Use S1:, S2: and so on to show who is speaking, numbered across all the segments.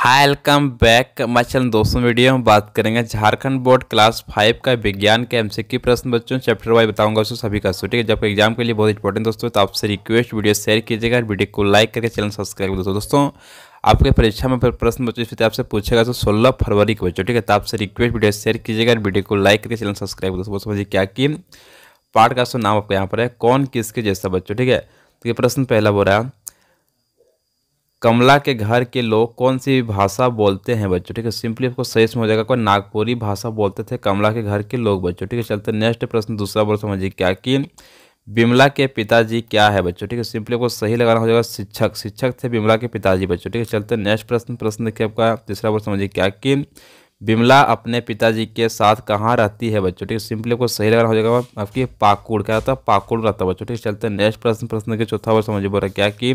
S1: hi welcome back माचल दोस्तों video हम बात करेंगे झारखंड बोर्ड क्लास फाइव का विज्ञान के एमसीक्यू प्रश्न बच्चों चैप्टर वाइज बताऊंगा उसको सभी का ठीक है जब एग्जाम के लिए बहुत इंपॉर्टेंट दोस्तों तो आपसे रिक्वेस्ट वीडियो शेयर कीजिएगा वीडियो को लाइक करके चैनल सब्सक्राइब दोस्तों दोस्तों आपके परीक्षा में प्रश्न बच्चों इस आपसे पूछेगा तो सोलह फरवरी को बच्चों ठीक है तो आपसे रिक्वेस्ट वीडियो शेयर कीजिएगा वीडियो को लाइक करके चैनल सब्सक्राइब दोस्तों समझिए क्या कि पार्ट का नाम आपका यहाँ पर है कौन किसके जैसा बच्चों ठीक है तो ये प्रश्न पहला बोल रहा है कमला के घर के लोग कौन सी भाषा बोलते हैं बच्चों ठीक है सिंपली आपको सही समझ जाएगा कोई नागपुरी भाषा बोलते थे कमला के घर के लोग बच्चों ठीक है चलते नेक्स्ट प्रश्न दूसरा बोल समझिए क्या कि बिमला के पिताजी क्या है बच्चों ठीक है सिंपली आपको सही लगाना हो जाएगा शिक्षक शिक्षक थे बिमला के पिताजी बच्चों ठीक है चलते नेक्स्ट प्रश्न प्रश्न देखिए आपका तीसरा बोल समझिए क्या कि बिमला अपने पिताजी के साथ कहाँ रहती है बच्चों ठीक है सिंपली आपको सही लगाना हो जाएगा आपकी पाकुड़ क्या रहता है पाकुड़ रहता है बच्चों ठीक है चलते नेक्स्ट प्रश्न प्रश्न के चौथा वर्ष समझ रहा क्या कि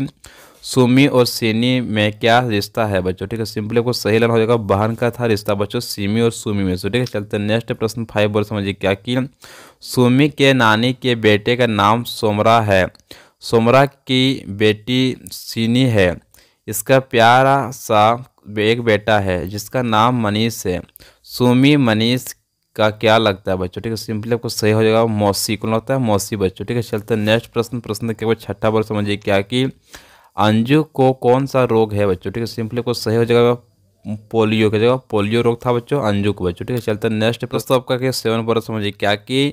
S1: सुमी और सीनी में क्या रिश्ता है बच्चों ठीक है सिंपली आपको सही लगाना हो जाएगा बहन का था रिश्ता बच्चों सीमी और सुमी में सो ठीक है चलते नेक्स्ट प्रश्न फाइव बोल समझिए क्या कि सुमी के नानी के बेटे का नाम सोमरा है सोमरा की बेटी सीनी है इसका प्यारा सा एक बेटा है जिसका नाम मनीष है सुमी मनीष का क्या लगता है बच्चों ठीक है सिंपली आपको सही हो जाएगा मौसी को लगता है मौसी बच्चों ठीक है चलते नेक्स्ट प्रश्न प्रश्न के बाद छठा वर्ष समझिए क्या कि अंजू को कौन सा रोग है बच्चों ठीक है सिंपली आपको सही हो जाएगा पोलियो के जगह पोलियो रोग था बच्चों अंजू को बच्चों ठीक है चलते नेक्स्ट प्रश्न आपका सेवन वर्ष समझिए क्या कि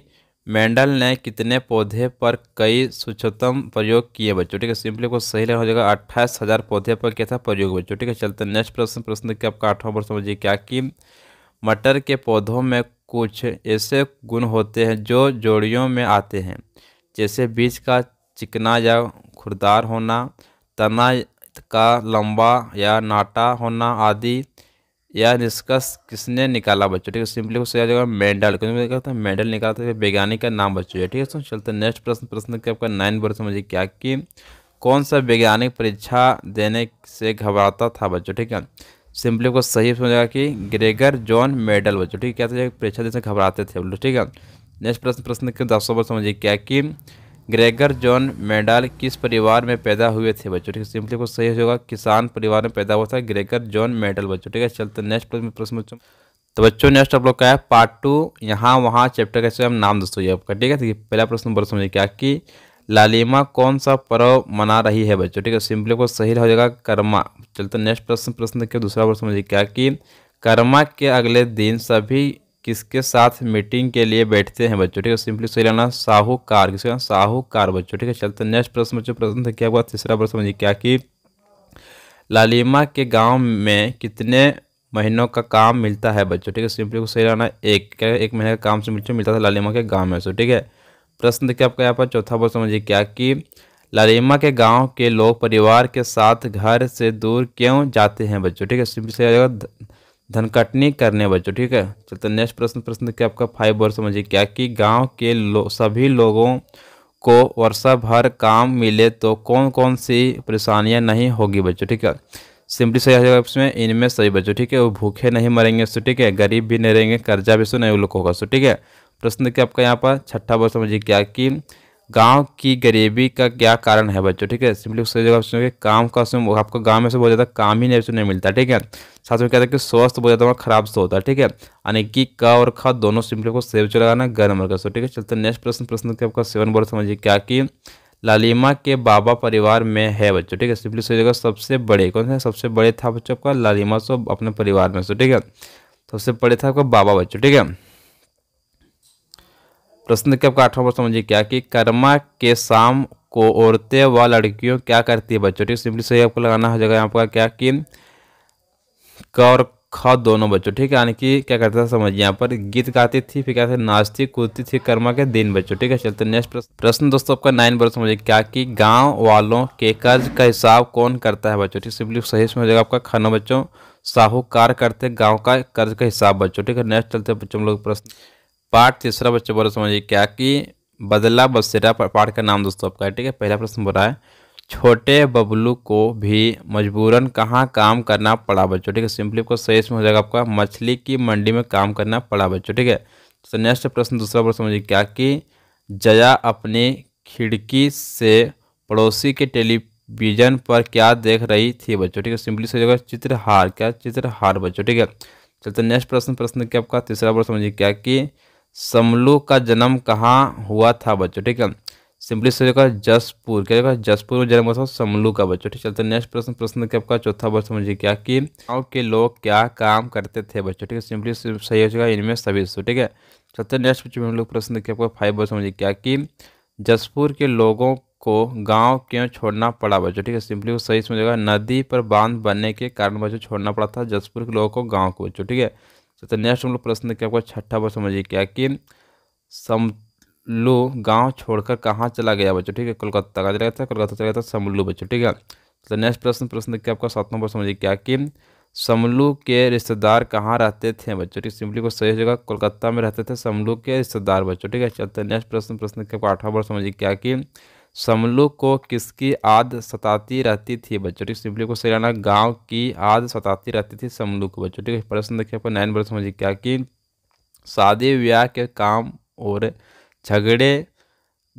S1: मेंडल ने कितने पौधे पर कई सूक्ष्मतम प्रयोग किए बच्चों ठीक है सिंपली को सही लेना हो जाएगा अट्ठाईस हज़ार पौधे पर क्या था प्रयोग बच्चों ठीक है चलते नेक्स्ट प्रश्न प्रश्न देखिए आपका आठवां प्रश्न समझिए क्या कि मटर के पौधों में कुछ ऐसे गुण होते हैं जो जोड़ियों में आते हैं जैसे बीज का चिकना या खुरदार होना तना का लंबा या नाटा होना आदि या निष्कर्ष किसने निकाला बच्चों ठीक है सिंपली को सही जाएगा मेडल क्योंकि कहता निकाला था वैज्ञानिक का नाम बच्चों ठीक है तो चलते नेक्स्ट प्रश्न प्रश्न के आपका नाइन वर्ड समझिए क्या कि कौन सा वैज्ञानिक परीक्षा देने से घबराता था बच्चों ठीक है सिंपली को सही समझेगा कि ग्रेगर जॉन मेडल बच्चों ठीक है क्या था परीक्षा देने से घबराते थे ठीक है नेक्स्ट प्रश्न प्रश्न के दसों बार समझिए क्या कि ग्रेगर जॉन मेडाल किस परिवार में पैदा हुए थे बच्चों ठीक है सिंपली को सही होगा किसान परिवार में पैदा हुआ था ग्रेगर जॉन मेडल बच्चों ठीक है चलते नेक्स्ट प्रश्न पूछो तो बच्चों नेक्स्ट आप लोग का है पार्ट टू यहाँ वहाँ चैप्टर का स्वयं नाम दोस्तों ये आपका ठीक है पहला प्रश्न बड़ा समझिए क्या कि लालिमा कौन सा पर्व मना रही है बच्चों ठीक है सिंपली को सही हो जाएगा कर्मा चलते नेक्स्ट प्रश्न प्रश्न देखिए दूसरा प्रश्न समझिए क्या कि कर्मा के अगले दिन सभी किसके साथ मीटिंग के लिए बैठते हैं बच्चों ठीक है सिंपली सही लेना साहूकार किसके साहूकार बच्चों ठीक है चलते नेक्स्ट प्रश्न बच्चों प्रश्न था क्या हुआ तीसरा प्रश्न समझिए क्या कि लालिमा के गांव में कितने महीनों का काम मिलता है बच्चों ठीक है सिंपली सही रहना एक क्या एक महीने का काम से बच्चों मिलता था लालिमा के गाँव में सो ठीक है प्रश्न देखिए आपका यहाँ पर चौथा प्रश्न समझिए क्या कि लालिमा के गांव के लोग परिवार के साथ घर से दूर क्यों जाते हैं बच्चों ठीक है सिंपली सही रहेगा धनकटनी करने बच्चों ठीक है चलते नेक्स्ट प्रश्न प्रश्न के आपका फाइव और समझिए क्या कि गांव के लो, सभी लोगों को वर्षा भर काम मिले तो कौन कौन सी परेशानियां नहीं होगी बच्चों ठीक है सिंपली सही हो इसमें इनमें सही बच्चों ठीक है वो भूखे नहीं मरेंगे सो ठीक है गरीब भी नहीं रहेंगे कर्जा भी सो नहीं लोग होगा सो ठीक है प्रश्न के आपका यहाँ पर छठा बोर्ड समझिए क्या कि गांव की गरीबी का क्या कारण है बच्चों ठीक है सिंपली सही जगह काम का उसमें आपको गांव में से बहुत ज़्यादा काम ही नहीं सुनने मिलता ठीक है साथ में क्या था कि स्वस्थ जाता तो है खराब से होता है ठीक है यानी कि क और ख दोनों सिंपली को सेव चला लगाना गर्म नंबर का सो ठीक है चलते नेक्स्ट प्रश्न प्रश्न के आपका सेवन बोर्ड समझिए क्या कि लालिमा के बाबा परिवार में है बच्चों ठीक है सिंपली सही जगह सबसे बड़े कौन सा सबसे बड़े था बच्चों आपका लालिमा सो अपने परिवार में सो ठीक है सबसे बड़े था आपका बाबा बच्चों ठीक है प्रश्न के आपका आठवां प्रश्न समझिए क्या कि कर्मा के शाम को औरतें व लड़कियों क्या करती है बच्चों ठीक है सिंपली सही आपको लगाना हो जाएगा यहाँ पर क्या कि क और ख दोनों बच्चों ठीक है यानी कि क्या करता था समझ यहाँ पर गीत गाती थी फिर क्या थे नाचती कूदती थी कर्मा के दिन बच्चों ठीक है चलते नेक्स्ट प्रश्न दोस्तों आपका नाइन पर समझिए क्या कि गांव वालों के कर्ज का हिसाब कौन करता है बच्चों ठीक सिंपली सही समझेगा आपका खाना बच्चों साहूकार करते गाँव का कर्ज का हिसाब बच्चों ठीक है नेक्स्ट चलते बच्चों लोग प्रश्न पाठ तीसरा बच्चों बोलो समझिए क्या कि बदला बसेरा पाठ का नाम दोस्तों आपका ठीक है पहला प्रश्न बोला है छोटे बबलू को भी मजबूरन कहाँ काम करना पड़ा बच्चों ठीक है सिंपली आपको सही इसमें हो जाएगा आपका मछली की मंडी में काम करना पड़ा बच्चों ठीक है तो नेक्स्ट प्रश्न दूसरा प्रश्न समझिए क्या कि जया अपनी खिड़की से पड़ोसी के टेलीविजन पर क्या देख रही थी बच्चों ठीक है सिंपली सही होगा चित्रहार क्या चित्रहार बच्चों ठीक है चलते नेक्स्ट प्रश्न प्रश्न क्या आपका तीसरा प्रश्न समझिए क्या कि समलू का जन्म कहाँ हुआ था बच्चों ठीक है सिंपली से जाएगा जसपुर क्या जाएगा जसपुर में जन्म हुआ समलू का बच्चों ठीक चलते नेक्स्ट प्रश्न प्रश्न के आपका चौथा वर्ष समझिए क्या कि गाँव के लोग क्या काम करते थे बच्चों ठीक है सिंपली सही हो जाएगा इनमें सभी सो ठीक है चलते नेक्स्ट पूछे हम लोग प्रश्न के आपका फाइव वर्ष समझिए क्या कि जसपुर के लोगों को गाँव क्यों छोड़ना पड़ा बच्चों ठीक है सिंपली वो सही समझेगा नदी पर बांध बनने के कारण बच्चों छोड़ना पड़ा था जसपुर के लोगों को गाँव को बच्चों ठीक है चलते नेक्स्ट हम लोग प्रश्न के आपका छठा पर समझिए क्या कि सम लो गांव छोड़कर कहाँ चला गया बच्चों ठीक है कोलकाता का चला गया था कोलकाता चला गया था समल्लू बच्चों ठीक है तो नेक्स्ट प्रश्न प्रश्न देखिए आपका सात नंबर समझिए क्या कि समलू के रिश्तेदार कहाँ रहते थे बच्चों ठीक सिंपली को सही जगह कोलकाता में रहते थे समलू के रिश्तेदार बच्चों ठीक है चलते नेक्स्ट प्रश्न प्रश्न देखिए आपका आठवां नंबर समझिए क्या कि समलू को किसकी आद सताती रहती थी बच्चों ठीक सिंपली को सही रहना गाँव की आद सताती रहती थी समलू को बच्चों ठीक है प्रश्न देखिए आपका नाइन नंबर समझिए क्या कि शादी विवाह के काम और झगड़े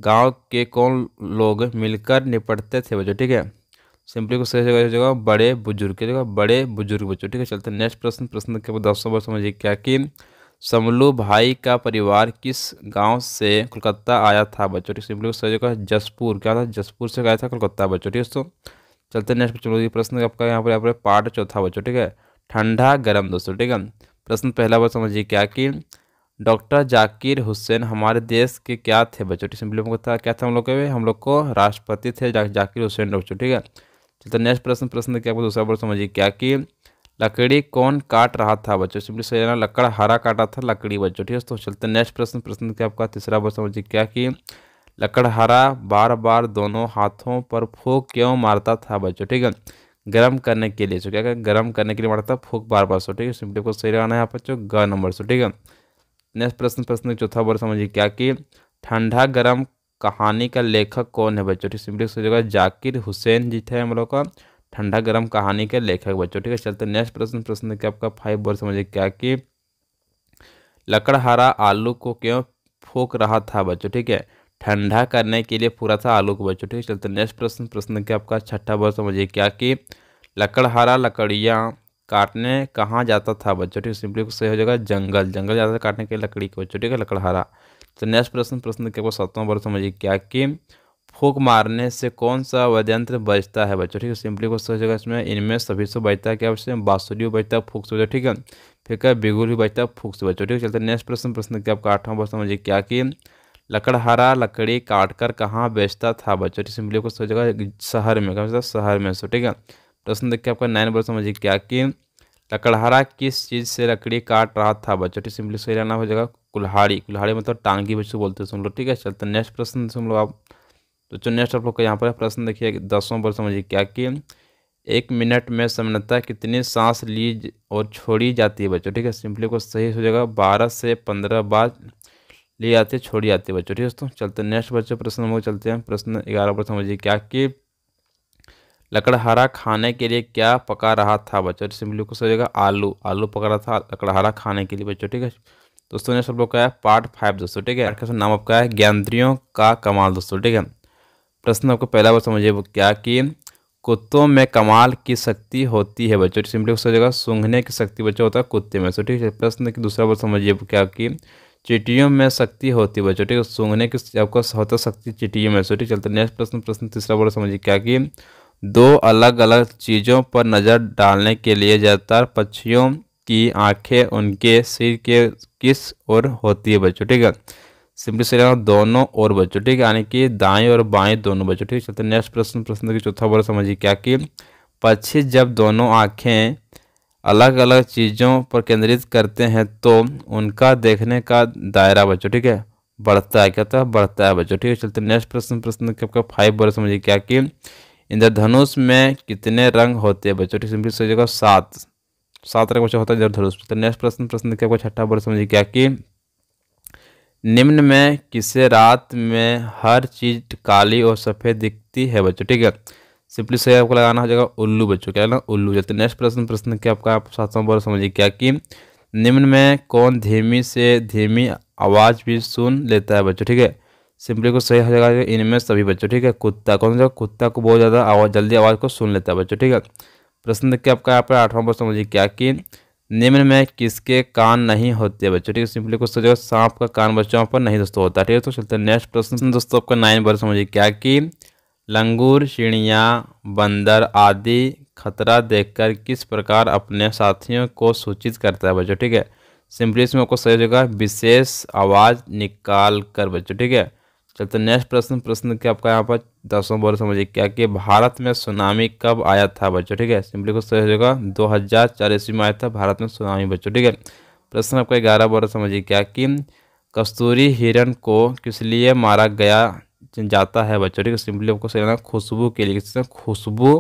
S1: गांव के कौन लोग मिलकर निपटते थे बच्चों ठीक है सिंपली को सही जगह जगह बड़े बुजुर्ग के जगह बड़े बुजुर्ग बच्चों ठीक है चलते नेक्स्ट प्रश्न प्रश्न के बाद दसों वर्ष समझिए क्या कि समलू भाई का परिवार किस गांव से कोलकाता आया था बच्चों ठीक सिंपली को सही जगह जसपुर क्या था जसपुर से आया था कोलकाता बच्चों ठीक है दोस्तों चलते नेक्स्ट प्रश्न प्रश्न आपका यहाँ पर यहाँ पर पार्ट चौथा बच्चों ठीक है ठंडा गर्म दोस्तों ठीक है प्रश्न पहला बार समझिए क्या कि डॉक्टर जाकिर हुसैन हमारे देश के क्या थे बच्चों सिंपली हमको था क्या था हम लोग के हम लोग को राष्ट्रपति थे जा, जाकिर हुसैन बच्चों ठीक है चलते नेक्स्ट प्रश्न प्रश्न क्या आपको दूसरा प्रश्न समझिए क्या कि लकड़ी कौन काट रहा था बच्चों सिंपली सही ना लकड़ हरा काटा था लकड़ी बच्चों ठीक है तो चलते नेक्स्ट प्रश्न प्रश्न क्या आपका तीसरा प्रश्न समझिए क्या कि लकड़हारा बार बार दोनों हाथों पर फूक क्यों मारता था बच्चों ठीक है गर्म करने के लिए सो तो क्या गर्म करने के लिए मारता था फूक बार बार सो तो ठीक है सिंपली को सही रहना है आप बच्चों ग नंबर सो ठीक है नेक्स्ट प्रश्न प्रश्न चौथा वर्ड समझिए क्या कि ठंडा गर्म कहानी का लेखक कौन है बच्चों ठीक सिंपली उसकी जाकिर हुसैन जी थे हम लोग का ठंडा गर्म कहानी के लेखक बच्चों ठीक है चलते नेक्स्ट प्रश्न प्रश्न क्या आपका फाइव वर्ड समझिए क्या कि लकड़हारा आलू को क्यों फूक रहा था बच्चों ठीक है ठंडा करने के लिए पूरा था आलू को बच्चों ठीक है चलते नेक्स्ट प्रश्न प्रश्न क्या आपका छठा वर्ड समझिए क्या कि लकड़हारा लकड़ियाँ काटने कहाँ जाता था बच्चों ठीक सिंपली सही हो जाएगा जंगल जंगल जाता था काटने के लकड़ी को बच्चों ठीक है लकड़हारा तो नेक्स्ट प्रश्न प्रश्न के आपको सातवां बार समझिए क्या कि फूक मारने से कौन सा वाद्यंत्र बजता है बच्चों ठीक है सिंपली को सही हो जाएगा इसमें इनमें सभी से बजता है क्या बच्चे बाँसुरी भी बजता है फूक से बच्चों ठीक है फिर क्या बिगुल भी बजता है फूक से बच्चों ठीक है चलते नेक्स्ट प्रश्न प्रश्न के आपका आठवां बार समझिए क्या कि लकड़हारा लकड़ी काट कर कहाँ बेचता था बच्चों ठीक सिंपली को सही हो जाएगा शहर में क्या शहर में सो ठीक है प्रश्न देखिए आपका नाइन नंबर समझिए क्या कि लकड़हारा किस चीज़ से लकड़ी काट रहा था बच्चों सिंपली सही रहना हो जाएगा कुल्हाड़ी कुल्हाड़ी मतलब टांगी बच्चों बोलते हैं सुन लो ठीक है चलते नेक्स्ट प्रश्न सुन लो आप तो चलो नेक्स्ट आप लोग का यहाँ पर प्रश्न देखिए दसों पर समझिए क्या कि एक मिनट में सामान्यतः कितनी सांस ली और छोड़ी जाती है बच्चों ठीक है सिंपली को सही हो जाएगा बारह से पंद्रह बार ली जाती है छोड़ी जाती है बच्चों ठीक है दोस्तों चलते नेक्स्ट बच्चों प्रश्न हम लोग चलते हैं प्रश्न ग्यारह पर समझिए क्या कि लकड़हारा खाने के लिए क्या पका रहा था बच्चों सिंपली को सोचेगा आलू आलू पका रहा था लकड़हारा खाने के लिए बच्चों ठीक है दोस्तों ने सब लोग कहा पार्ट फाइव दोस्तों ठीक है क्वेश्चन नाम आपका है ज्ञानियों का कमाल दोस्तों ठीक है प्रश्न आपको पहला बार समझिए वो क्या कि कुत्तों में कमाल की शक्ति होती है बच्चों सिंपली को सोचेगा सूंघने की शक्ति बच्चों होता है कुत्ते में सो ठीक है प्रश्न की दूसरा बार समझिए क्या कि चिटियों में शक्ति होती है बच्चों ठीक है सूंघने की आपका होता शक्ति चिटियों में सो ठीक है नेक्स्ट प्रश्न प्रश्न तीसरा बार समझिए क्या कि दो अलग अलग चीज़ों पर नज़र डालने के लिए ज़्यादातर पक्षियों की आंखें उनके सिर के किस ओर होती है बच्चों ठीक है सिंपली सही दोनों ओर बच्चों ठीक है यानी कि दाएं और बाएं दोनों बच्चों ठीक है चलते नेक्स्ट प्रश्न प्रश्न की चौथा बोल समझिए क्या कि पक्षी जब दोनों आँखें अलग अलग चीज़ों पर केंद्रित करते हैं तो उनका देखने का दायरा बच्चों ठीक है बढ़ता है क्या था बढ़ता है बच्चों ठीक है चलते नेक्स्ट प्रश्न प्रश्न आपका फाइव बोल समझिए क्या कि इंद्रधनुष में कितने रंग होते हैं बच्चों सिंपली सोचिएगा सात सात रंग बच्चों होता है इंद्रधनुष तो नेक्स्ट प्रश्न प्रश्न देखिए आपको छठा बोर्ड समझिए क्या कि निम्न में किसे रात में हर चीज काली और सफ़ेद दिखती है बच्चों ठीक है सिंपली सही आपको लगाना हो जाएगा उल्लू बच्चों क्या लगाना उल्लू जैसे तो नेक्स्ट प्रश्न प्रश्न क्या आपका आप सातवां बोर्ड समझिए क्या कि निम्न में कौन धीमी से धीमी आवाज़ भी सुन लेता है बच्चों ठीक है सिंपली को सही हो जाएगा इनमें सभी बच्चों ठीक है कुत्ता कौन सा कुत्ता को बहुत ज़्यादा आवाज़ जल्दी आवाज़ को सुन लेता है बच्चों ठीक है प्रश्न देखिए आपका यहाँ पर आठवां प्रश्न मुझे क्या कि निम्न में किसके कान नहीं होते बच्चों ठीक है सिंपली क्वेश्चन सोचेगा सांप का कान बच्चों वहाँ पर नहीं दोस्तों होता ठीक है तो चलते हैं नेक्स्ट प्रश्न दोस्तों आपका नाइन वर्ष मुझे क्या कि लंगूर चिड़िया बंदर आदि खतरा देखकर किस प्रकार अपने साथियों को सूचित करता है बच्चों ठीक है सिंपली इसमें आपको सही जगह विशेष आवाज़ निकाल कर बच्चों ठीक है चलते तो नेक्स्ट प्रश्न प्रश्न के आपका यहाँ पर दसों बोल समझिए क्या कि भारत में सुनामी कब आया था बच्चों ठीक है सिंपली क्वेश्चन सही होगा दो हज़ार चार ईस्वी में आया था भारत में सुनामी बच्चों ठीक है प्रश्न आपका ग्यारह बोल समझिए क्या कि कस्तूरी हिरण को किस लिए मारा गया जाता है बच्चों ठीक है सिंपली आपको सही खुशबू के लिए खुशबू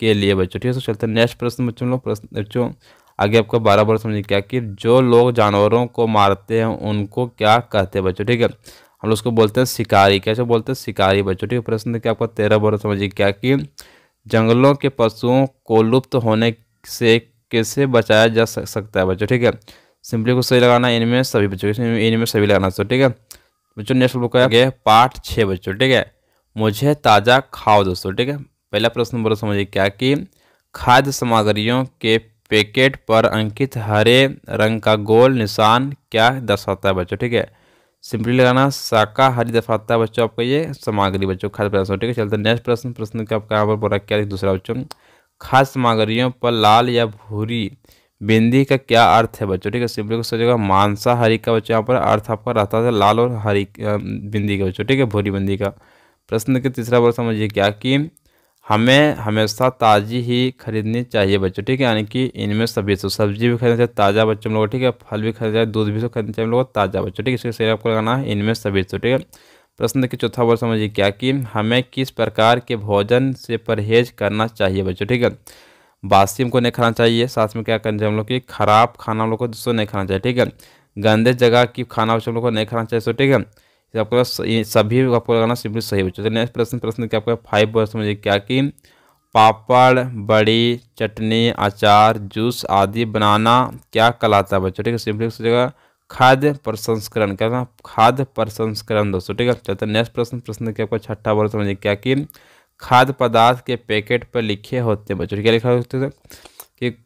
S1: के लिए बच्चों ठीक है तो चलते नेक्स्ट प्रश्न बच्चों लोग प्रश्न बच्चों आगे आपका बारह बार समझिए क्या कि जो लोग जानवरों को मारते हैं उनको क्या कहते हैं बच्चों ठीक है हम लोग उसको बोलते हैं शिकारी कैसे बोलते हैं शिकारी बच्चों ठीक है प्रश्न क्या आपका तेरह बारह समझिए क्या कि जंगलों के पशुओं को लुप्त होने से कैसे बचाया जा सकता है बच्चों ठीक है सिंपली को सही लगाना इनमें सभी बच्चों इनमें सभी लगाना सो तो ठीक है बच्चों नेक्स्ट बुक है पार्ट छः बच्चों ठीक है मुझे ताज़ा खाओ दोस्तों ठीक है पहला प्रश्न बोलो समझिए क्या कि खाद्य सामग्रियों के पैकेट पर अंकित हरे रंग का गोल निशान क्या दर्शाता है बच्चों ठीक है सिंपली लगाना शाकाहारी दफा आता है बच्चों आपका ये सामग्री बच्चों खाद्य प्रश्न ठीक है चलते नेक्स्ट प्रश्न प्रश्न का आपका यहाँ पर बोला क्या दूसरा बच्चों खाद्य सामग्रियों पर लाल या भूरी बिंदी का क्या अर्थ है बच्चों ठीक है सिंपली को जगह मांसाहारी का बच्चों यहाँ पर अर्थ आपका रहता है लाल और हरी बिंदी का बच्चों ठीक है भूरी बिंदी का प्रश्न के तीसरा वर्ष समझिए क्या कि हमें हमेशा ताज़ी ही खरीदनी चाहिए बच्चों ठीक है यानी कि इनमें सभी तो सब्जी भी खरीदना चाहिए ताज़ा बच्चों लोगों ठीक है फल भी खरीदना चाहिए दूध भी तो खरीदना चाहिए हम लोग ताज़ा बच्चों ठीक है इसके सही आपको लगाना है इनमें सभी तो ठीक है प्रश्न देखिए चौथा बोल समझिए क्या कि हमें किस प्रकार के भोजन से परहेज करना चाहिए बच्चों ठीक है बासी हमको नहीं खाना चाहिए साथ में क्या करना चाहिए हम लोग की खराब खाना हम लोग को दूसरों नहीं खाना चाहिए ठीक है गंदे जगह की खाना बच्चों लोग को नहीं खाना चाहिए सो तो, ठीक है आपका सभी आपको लगाना सिंपली सही बच्चों तो नेक्स्ट प्रश्न प्रश्न क्या आपका फाइव वर्ड समझिए क्या कि पापड़ बड़ी चटनी अचार जूस आदि बनाना क्या कहलाता है बच्चों ठीक है सिंपली सोचेगा खाद्य प्रसंस्करण क्या था खाद्य प्रसंस्करण दोस्तों ठीक है चलते तो नेक्स्ट तो प्रश्न प्रश्न क्या आपका छठा वर्ड समझिए क्या कि खाद्य पदार्थ के पैकेट पर लिखे होते हैं बच्चों क्या लिखा होते है कि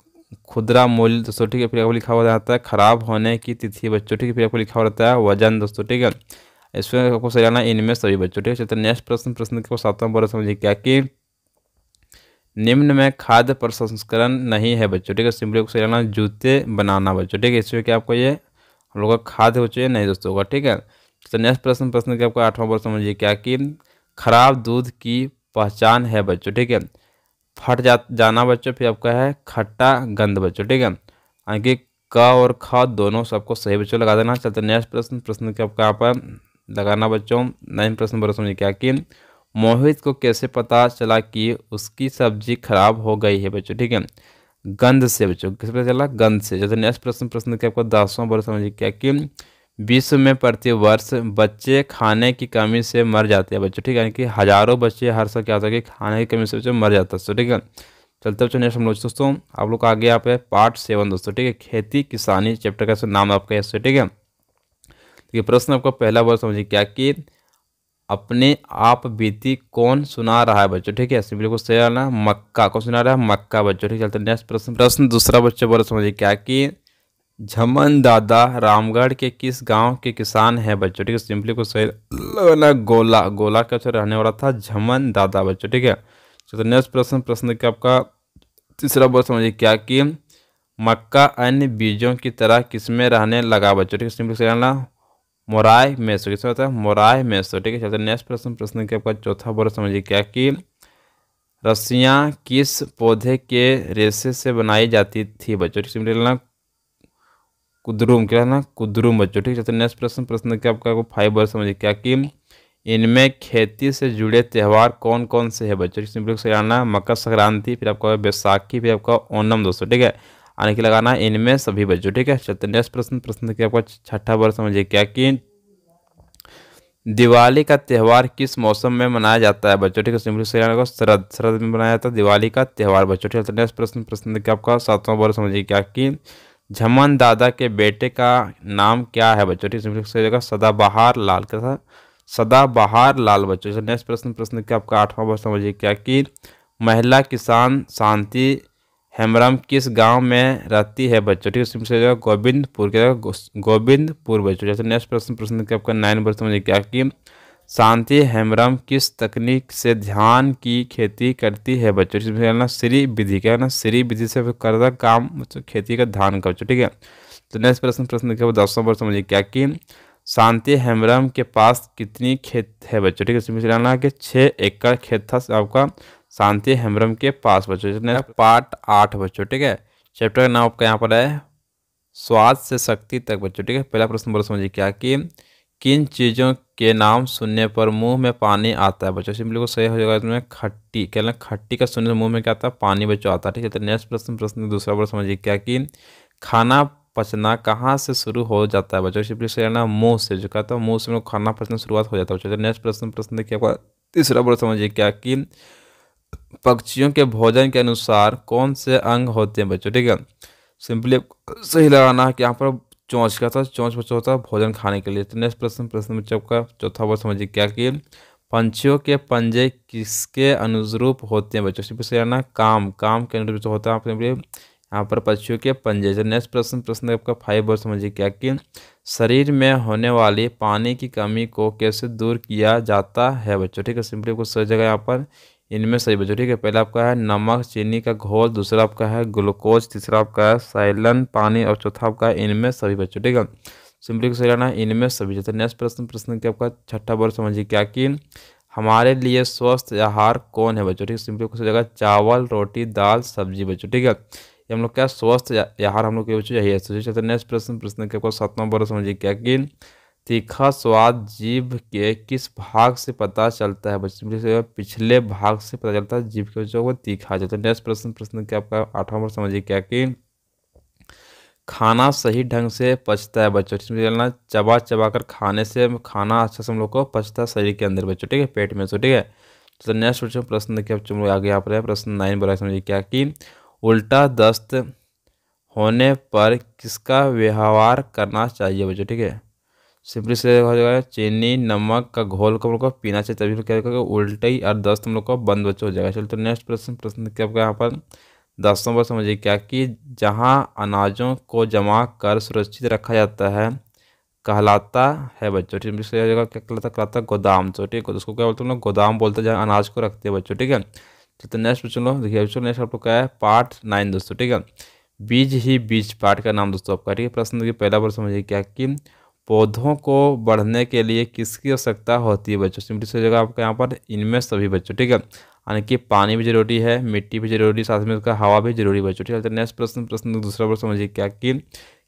S1: खुदरा मूल्य दोस्तों ठीक है फिर आपको लिखा हुआ रहता है खराब होने की तिथि बच्चों ठीक है फिर आपको लिखा हुआ रहता है वजन दोस्तों ठीक है इसमें आपको सही आना इनमें सभी बच्चों ठीक है चलते नेक्स्ट प्रश्न प्रश्न को सातवां बारह समझिए क्या कि निम्न में खाद्य प्रसंस्करण नहीं है बच्चों ठीक है सिंपली आपको सही आना जूते बनाना बच्चों ठीक है इसमें क्या आपको ये हम लोग का खाद्य हो चाहिए नहीं दोस्तों होगा ठीक है तो नेक्स्ट प्रश्न प्रश्न के आपको आठवां प्रश्न समझिए क्या कि खराब दूध की पहचान है बच्चों ठीक है फट जा जाना बच्चों फिर आपका है खट्टा गंद बच्चों ठीक है यानी कि क और ख दोनों सबको सही बच्चों लगा देना चलते नेक्स्ट प्रश्न प्रश्न के आपका यहाँ पर लगाना बच्चों नाइन प्रश्न नंबर समझिए क्या कि मोहित को कैसे पता चला कि उसकी सब्जी खराब हो गई है बच्चों ठीक है गंध से बच्चों कैसे पता चला गंध से जैसे नेक्स्ट प्रश्न प्रश्न के आपको दसवां वर्ष समझ क्या कि विश्व में प्रति वर्ष बच्चे खाने की कमी से मर जाते हैं बच्चों ठीक है यानी कि हजारों बच्चे हर साल क्या होता है कि खाने की कमी से बच्चे मर जाता है ठीक है चलते बच्चों नेक्स्ट हम लोग दोस्तों आप लोग आगे यहाँ पे पार्ट सेवन दोस्तों ठीक है खेती किसानी चैप्टर का नाम आपका ठीक है ये प्रश्न आपका पहला बार समझिए क्या कि अपने आप बीती कौन सुना रहा है बच्चों ठीक है सिंपली को सही आना मक्का कौन सुना रहा है मक्का बच्चों ठीक है चलते नेक्स्ट प्रश्न प्रश्न दूसरा बच्चों वर्ड समझिए क्या कि झमन दादा रामगढ़ के किस गांव के किसान है बच्चों ठीक है सिंपली को सही लगाना गोला गोला का अच्छा रहने वाला था झमन दादा बच्चों ठीक है चलते नेक्स्ट प्रश्न प्रश्न का आपका तीसरा बोल समझिए क्या कि मक्का अन्य बीजों की तरह किसमें रहने लगा बच्चों ठीक है सिंपली सही आना मोराय मेसो किसका होता है मोराय मेसो ठीक है चलते नेक्स्ट प्रश्न प्रश्न के आपका चौथा बोर्ड समझिए क्या कि रस्सियाँ किस पौधे के रेशे से बनाई जाती थी बच्चों ठीक है कुद्रुम क्या है ना कुद्रुम बच्चों ठीक है चलते नेक्स्ट प्रश्न प्रश्न के आपका फाइव बोर्ड समझिए क्या कि इनमें खेती से जुड़े त्यौहार कौन कौन से है बच्चों सिंपल से सजाना मकर संक्रांति फिर आपका बैसाखी फिर आपका ओनम दोस्तों ठीक है आने के लगाना इनमें सभी बच्चों ठीक है चलते नेक्स्ट प्रश्न प्रश्न देखिए आपका छठा वर्ष समझिए क्या कि दिवाली का त्यौहार किस मौसम में मनाया जाता है बच्चों ठीक है सिंपल सही आने शरद शरद में मनाया जाता है दिवाली का त्यौहार बच्चों ठीक है नेक्स्ट प्रश्न प्रश्न देखिए आपका सातवां वर्ष समझिए क्या कि झमन दादा के बेटे का नाम क्या है बच्चों ठीक सिंपली सही जगह सदाबहार लाल का था सदाबहार लाल बच्चों नेक्स्ट प्रश्न प्रश्न देखिए आपका आठवां वर्ष समझिए क्या कि महिला किसान शांति हेमराम किस गांव में रहती है बच्चों ठीक है सिंपल गोविंदपुर के गोविंदपुर बच्चों जैसे नेक्स्ट प्रश्न प्रश्न के आपका नाइन नंबर समझे क्या कि शांति हेमराम किस तकनीक से ध्यान की खेती करती है बच्चों जिसमें ना श्री विधि क्या है ना श्री विधि से करता काम मतलब खेती का ध्यान का बच्चों ठीक है तो नेक्स्ट प्रश्न प्रश्न देखिए दस नंबर समझिए क्या कि शांति हेमराम के पास कितनी खेत है बच्चों ठीक है इसमें ना कि छः एकड़ खेत था आपका शांति हेम्ब्रम के पास बच्चों जिसने पार्ट आठ बच्चों ठीक है चैप्टर का नाम आपका यहाँ पर है स्वाद से शक्ति तक बच्चों ठीक है पहला प्रश्न बोलो समझिए क्या कि किन चीज़ों के नाम सुनने पर मुंह में पानी आता है बच्चों सिंपली को सही हो जाएगा इसमें खट्टी क्या ना खट्टी का सुनने से मुंह में क्या आता है पानी बच्चों आता है ठीक है तो नेक्स्ट प्रश्न प्रश्न दूसरा बोलो समझिए क्या कि खाना पचना कहाँ से शुरू हो जाता है बच्चों सिंपली सही ना मुँह से जो कहता है मुँह से खाना पचना शुरुआत हो जाता है बच्चों नेक्स्ट तो प्रश्न प्रश्न देखिए आपका तीसरा बोलो समझिए क्या कि पक्षियों के भोजन के अनुसार कौन से अंग होते हैं बच्चों ठीक है सिंपली सही लगाना है कि यहाँ पर चौंच का था चौंच बच्चों होता है भोजन खाने के लिए तो नेक्स्ट प्रश्न प्रश्न बच्चों का चौथा वर्ष समझिए क्या कि पंछियों के पंजे किसके अनुरूप होते हैं बच्चों सिंपली सही लगाना काम काम के अनुरूप होता है सिंपली यहाँ पर पक्षियों के पंजे से तो नेक्स्ट प्रश्न प्रश्न आपका फाइव वर्ष समझिए क्या कि शरीर में होने वाली पानी की कमी को कैसे दूर किया जाता है बच्चों ठीक है सिंपली सही जगह यहाँ पर इनमें सही ठीक है पहला आपका है नमक चीनी का घोल दूसरा आपका है ग्लूकोज तीसरा आपका है साइलन पानी और चौथा आपका है इनमें सभी बच्चों ठीक है सिंपली को सही रहना है इनमें सभी जैसे नेक्स्ट प्रश्न प्रश्न के आपका छठा वर्ष समझिए क्या कि हमारे लिए स्वस्थ आहार कौन है बच्चों ठीक है सिंपली कुछ जगह चावल रोटी दाल सब्जी बच्चों ठीक है ये हम लोग क्या स्वस्थ आहार हम लोग के बच्चों यही है सोचिए नेक्स्ट प्रश्न प्रश्न के आपका सातवां वर्ष समझिए क्या कि तीखा स्वाद जीभ के किस भाग से पता चलता है बच्चों पिछले भाग से पता चलता है जीभ के बच्चों को तीखा जाता है तो नेक्स्ट प्रश्न प्रश्न क्या आपका आठवां नंबर समझिए क्या कि खाना सही ढंग से पचता है बच्चों इसमें चलना चबा चबा कर खाने से खाना अच्छा से हम लोग को पचता है शरीर के अंदर बच्चों ठीक है पेट में सो ठीक है तो नेक्स्ट क्वेश्चन प्रश्न देखिए बच्चों लोग आगे आप रहे हैं प्रश्न नाइन बोला समझिए क्या कि उल्टा दस्त होने पर किसका व्यवहार करना चाहिए बच्चों ठीक है सिंपली से हो जाएगा चीनी नमक का घोल को हम लोग को पीना चाहिए तभी क्या होगा उल्टी और दस्त हम लोग को बंद बच्चों हो जाएगा चलो तो नेक्स्ट प्रश्न प्रश्न क्या आपका यहाँ पर दस नंबर समझिए क्या कि जहाँ अनाजों को जमा कर सुरक्षित रखा जाता है कहलाता है बच्चों ठीक है हो क्या कहलाता कहलाता गोदाम तो ठीक है तो उसको क्या बोलते हैं लोग गोदाम बोलते हैं जहाँ अनाज को रखते हैं बच्चों ठीक है तो नेक्स्ट तो क्वेश्चन लो देखिए बच्चों नेक्स्ट आपको लोग है पार्ट नाइन दोस्तों ठीक है बीज ही बीज पार्ट का नाम दोस्तों आपका ठीक है प्रश्न देखिए पहला बार समझिए क्या कि पौधों को बढ़ने के लिए किसकी आवश्यकता होती है बच्चों सिंपली से जगह आपका यहाँ पर इनमें सभी बच्चों ठीक है यानी कि पानी भी जरूरी है मिट्टी भी जरूरी साथ में उसका हवा भी जरूरी बच्चों ठीक है तो नेक्स्ट प्रश्न प्रश्न दूसरा प्रश्न समझिए क्या कि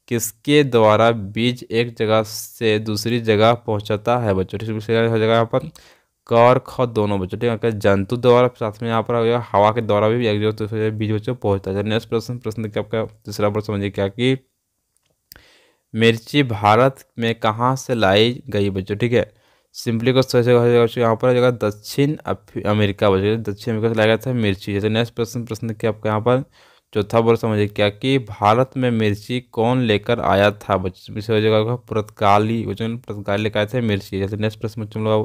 S1: किसके द्वारा बीज एक जगह से दूसरी जगह पहुँचाता है बच्चों ठीक है जगह यहाँ पर क और ख दोनों बच्चों ठीक है जंतु द्वारा साथ में यहाँ पर हवा के द्वारा भी एक जगह दूसरी बीज बच्चों पहुँचता है तो नेक्स्ट प्रश्न प्रश्न आपका तीसरा प्रश्न समझिए क्या कि मिर्ची भारत में कहाँ से लाई गई बच्चों ठीक है सिंपली क्वेश्चन यहाँ पर जगह दक्षिण अमेरिका बच्चों दक्षिण अमेरिका से लाया गया था मिर्ची जैसे नेक्स्ट प्रश्न प्रश्न के आपको यहाँ पर चौथा बोर्ड समझिए क्या कि भारत में मिर्ची कौन लेकर आया था बच्चों इस जगह पुरतकाली बच्चों पुरतकाली लेकर आए थे मिर्ची जैसे नेक्स्ट प्रश्न बच्चों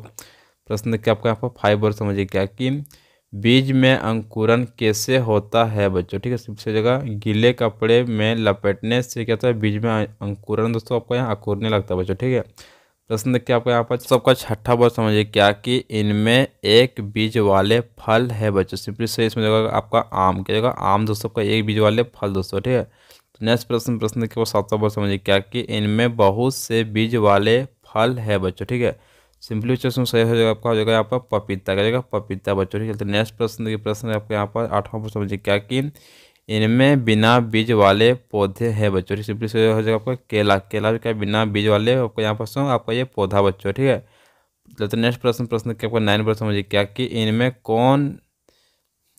S1: प्रश्न के आपको यहाँ पर फाइव बोल समझिए क्या कि बीज में अंकुरण कैसे होता है बच्चों ठीक है सबसे जगह गीले कपड़े में लपेटने से क्या होता है बीज में अंकुरण दोस्तों आपको यहाँ अंकुरने लगता है बच्चों ठीक है प्रश्न देखिए आपको यहाँ पर सबका छठा वर्ष समझिए क्या कि इनमें एक बीज वाले फल है बच्चों सिंपली से इसमें जगह आपका आम क्या जगह आम दोस्तों का एक बीज वाले फल दोस्तों ठीक है तो नेक्स्ट प्रश्न प्रश्न देखिए वो सातवा वर्ष समझिए क्या कि इनमें बहुत से बीज वाले फल है बच्चों ठीक है सिंपली क्वेश्चन सही हो जाएगा आपका हो जाएगा यहाँ पर पपीता का जाएगा पपीता बच्चों ठीक चलते नेक्स्ट प्रश्न देखिए प्रश्न है आपका यहाँ पर आठवां प्रश्न समझिए क्या कि इनमें बिना बीज वाले पौधे हैं बच्चों ठीक सिंपली सही हो जाएगा आपका केला केला क्या बिना बीज वाले आपको यहाँ पर आपका ये पौधा बच्चों ठीक है चलते नेक्स्ट प्रश्न प्रश्न के आपका नाइन प्रश्न समझिए क्या कि इनमें कौन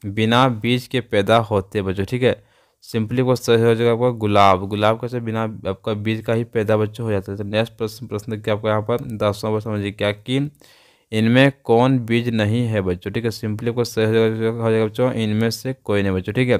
S1: बिना बीज के पैदा होते बच्चों ठीक है सिंपली को सही हो जाएगा आपका गुलाब गुलाब कैसे बिना आपका बीज का ही पैदा बच्चा हो जाता है तो नेक्स्ट प्रश्न प्रश्न क्या आपका यहाँ पर दसवां प्रश्न समझिए क्या कि इनमें कौन बीज नहीं है बच्चों ठीक है सिंपली को सही हो जाएगा बच्चों इनमें से कोई नहीं बच्चों ठीक है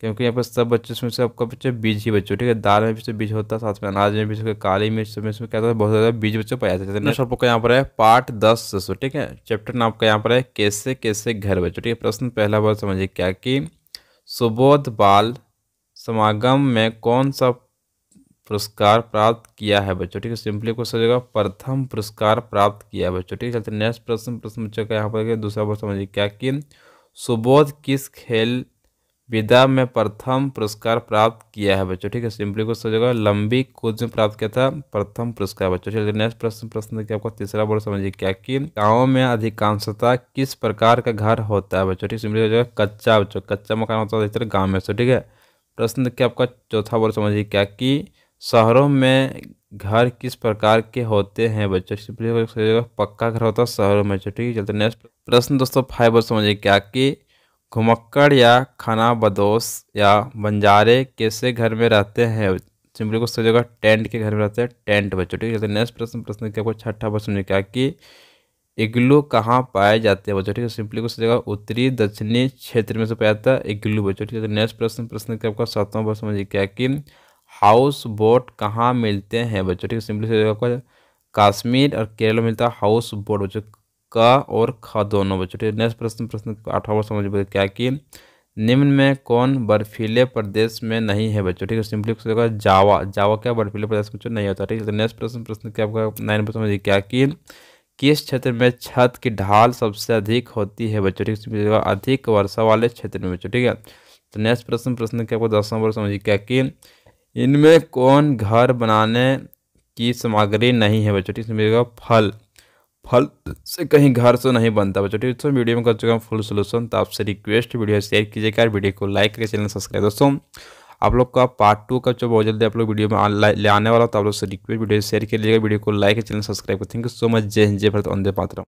S1: क्योंकि यहाँ पर सब बच्चों में से आपका बच्चे बीज ही बच्चों ठीक है दाल में भी बीज होता है साथ में अनाज में बीज काली मिर्च में इसमें क्या होता है बहुत ज़्यादा बीज बच्चों पाया जाता है तो नेक्स्ट आपका यहाँ पर है पार्ट दस सो ठीक है चैप्टर नाम आपका यहाँ पर है कैसे कैसे घर बच्चों ठीक है प्रश्न पहला बार समझिए क्या कि सुबोध बाल समागम में कौन सा पुरस्कार प्राप्त किया है बच्चों ठीक है सिंपली क्वेश्चन हो जाएगा प्रथम पुरस्कार प्राप्त किया है बच्चों ठीक है चलते नेक्स्ट प्रश्न प्रश्न बच्चों का यहाँ पर दूसरा प्रश्न समझिए क्या कि सुबोध किस खेल विधा में प्रथम पुरस्कार प्राप्त किया है बच्चों ठीक है सिंपली क्वेश्चन हो जाएगा लंबी कूद में प्राप्त किया था प्रथम पुरस्कार बच्चों ठीक है नेक्स्ट प्रश्न प्रश्न देखिए आपका तीसरा बोर्ड समझिए क्या कि गाँव में अधिकांशता किस प्रकार का घर होता है बच्चों ठीक सिंपली हो जाएगा कच्चा बच्चों कच्चा मकान होता है अधिकतर गाँव में ठीक है प्रश्न देखिए आपका चौथा वर्ड समझिए क्या कि शहरों में घर किस प्रकार के होते हैं बच्चों पक्का घर होता है शहरों में अच्छा, ठीक है चलते नेक्स्ट प्रश्न दोस्तों फाइव वर्ड समझिए क्या कि घुमक्कड़ या खाना बदोश या बंजारे कैसे घर में रहते हैं सिंपली सही जगह टेंट के घर में रहते हैं टेंट बच्चों ठीक है नेक्स्ट प्रश्न प्रश्न के आपको छठा वर्ड समझिए क्या कि इग्लू कहाँ पाए जाते हैं बच्चों ठीक है सिंपली कुछ जगह उत्तरी दक्षिणी क्षेत्र में से पाया जाता है इग्लू बच्चों ठीक है तो नेक्स्ट प्रश्न प्रश्न के आपका सातवां प्रश्न समझिए क्या कि हाउस बोट कहाँ मिलते हैं बच्चों ठीक है सिंपली से जगह आपका कश्मीर और केरल में मिलता है हाउस बोट बच्चों का और ख दोनों बच्चों ठीक है नेक्स्ट प्रश्न प्रश्न आठवां समझिए क्या कि निम्न में कौन बर्फीले प्रदेश में नहीं है बच्चों ठीक है सिंपली उसको देखा जावा जावा क्या बर्फीले प्रदेश में नहीं होता ठीक है तो नेक्स्ट प्रश्न प्रश्न क्या आपका नाइन समझिए क्या कि किस क्षेत्र में छत की ढाल सबसे अधिक होती है बच्चों ठीक है अधिक वर्षा वाले क्षेत्र में बच्चों ठीक है तो नेक्स्ट प्रश्न प्रश्न क्या दस नंबर समझिए क्या कि इनमें कौन घर बनाने की सामग्री नहीं है बच्चों ठीक समझिएगा फल फल से कहीं घर से नहीं बनता बच्चों ठीक है वीडियो में कर चुका हूँ फुल सोल्यूशन तो आपसे रिक्वेस्ट वीडियो शेयर कीजिएगा वीडियो को लाइक करके चैनल सब्सक्राइब दोस्तों आप लोग का पार्ट टू का जो बहुत जल्दी आप लोग वीडियो में ले आने वाला तो आप लोग से रिक्वेस्ट वीडियो शेयर कर लीजिएगा वीडियो को लाइक चैनल सब्सक्राइब कर थैंक यू सो मच जय हिंद जय भारत वंदे पात्र